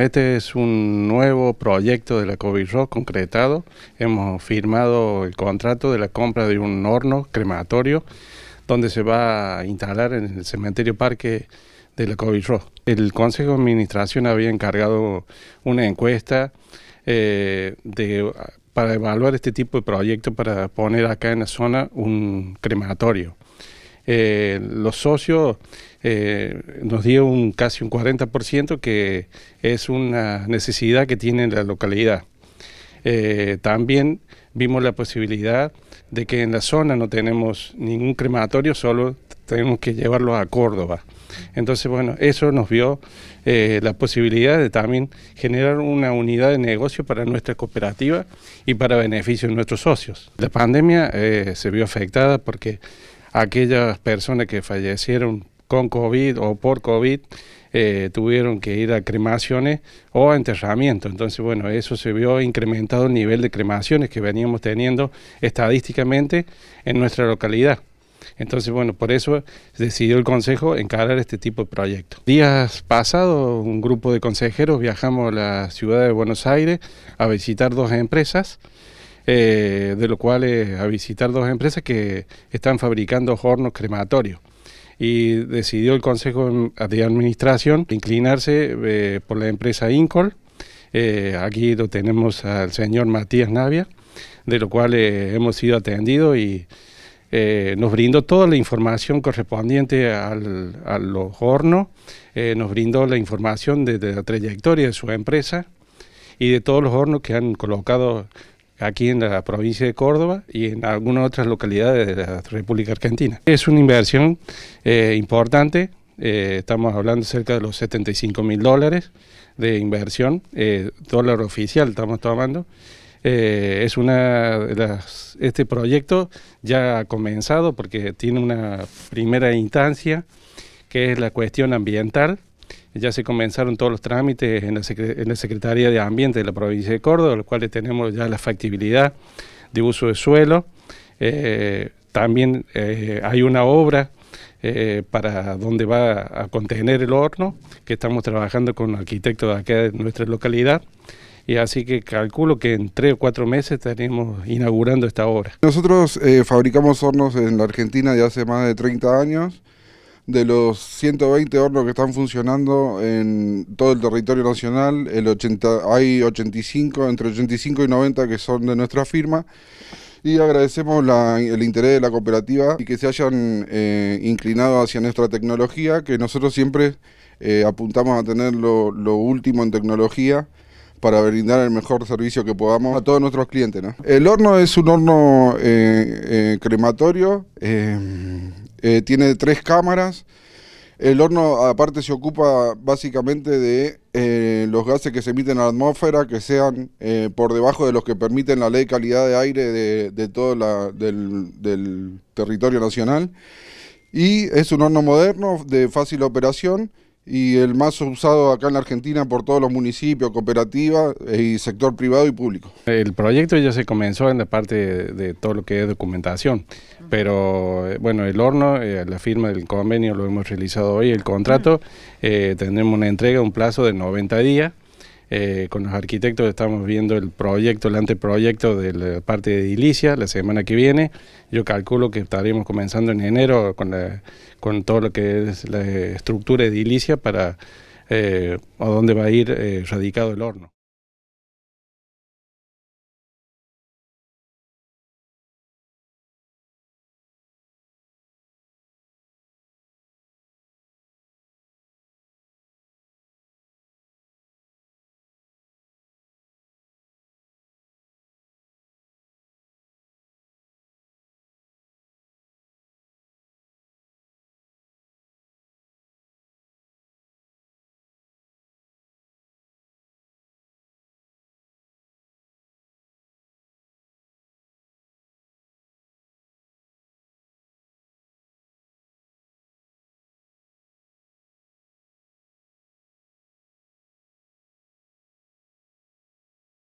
Este es un nuevo proyecto de la COVID concretado. Hemos firmado el contrato de la compra de un horno crematorio donde se va a instalar en el cementerio parque de la COVID El Consejo de Administración había encargado una encuesta eh, para evaluar este tipo de proyecto para poner acá en la zona un crematorio. Eh, los socios eh, nos dio un, casi un 40% que es una necesidad que tiene la localidad. Eh, también vimos la posibilidad de que en la zona no tenemos ningún crematorio, solo tenemos que llevarlo a Córdoba. Entonces, bueno, eso nos vio eh, la posibilidad de también generar una unidad de negocio para nuestra cooperativa y para beneficio de nuestros socios. La pandemia se vio afectada porque aquellas personas que fallecieron con COVID o por COVID eh, tuvieron que ir a cremaciones o a enterramiento. Entonces, bueno, eso se vio incrementado el nivel de cremaciones que veníamos teniendo estadísticamente en nuestra localidad. Entonces, bueno, por eso decidió el Consejo encarar este tipo de proyectos. Días pasados, un grupo de consejeros viajamos a la ciudad de Buenos Aires a visitar dos empresas, eh, de lo cual a visitar dos empresas que están fabricando hornos crematorios y decidió el Consejo de Administración inclinarse eh, por la empresa Incol. Eh, aquí lo tenemos al señor Matías Navia, de lo cual eh, hemos sido atendidos y nos brindó toda la información correspondiente al, a los hornos, nos brindó la información de la trayectoria de su empresa y de todos los hornos que han colocado aquí en la provincia de Córdoba y en algunas otras localidades de la República Argentina. Es una inversión eh, importante, eh, estamos hablando cerca de los 75 mil dólares de inversión, eh, dólar oficial estamos tomando. es una este proyecto ya ha comenzado porque tiene una primera instancia que es la cuestión ambiental ya se comenzaron todos los trámites en la, Secretaría de Ambiente de la provincia de Córdoba, los cuales tenemos ya la factibilidad de uso de suelo. Eh, también eh, hay una obra eh, para donde va a contener el horno, que estamos trabajando con un arquitecto de acá de nuestra localidad. Y así que calculo que en tres o cuatro meses estaremos inaugurando esta obra. Nosotros fabricamos hornos en la Argentina de hace más de 30 años de los 120 hornos que están funcionando en todo el territorio nacional, el 80, hay 85, entre 85 y 90 que son de nuestra firma. Y agradecemos el interés de la cooperativa y que se hayan eh, inclinado hacia nuestra tecnología, que nosotros siempre eh, apuntamos a tener lo, último en tecnología para brindar el mejor servicio que podamos a todos nuestros clientes. El horno es un horno eh, crematorio, eh, tiene tres cámaras. El horno aparte se ocupa básicamente de eh, los gases que se emiten a la atmósfera, que sean eh, por debajo de los que permiten la ley de calidad de aire de, todo la, del territorio nacional. Y es un horno moderno de fácil operación y el más usado acá en la Argentina por todos los municipios, cooperativas eh, y sector privado y público. El proyecto ya se comenzó en la parte de, todo lo que es documentación, pero eh, bueno, el horno, eh, la firma del convenio lo hemos realizado hoy, el contrato, tendremos una entrega, un plazo de 90 días. Eh, con los arquitectos estamos viendo el proyecto, el anteproyecto de la parte de edilicia la semana que viene. Yo calculo que estaremos comenzando en enero con, todo lo que es la estructura edilicia para eh, a dónde va a ir eh, radicado el horno.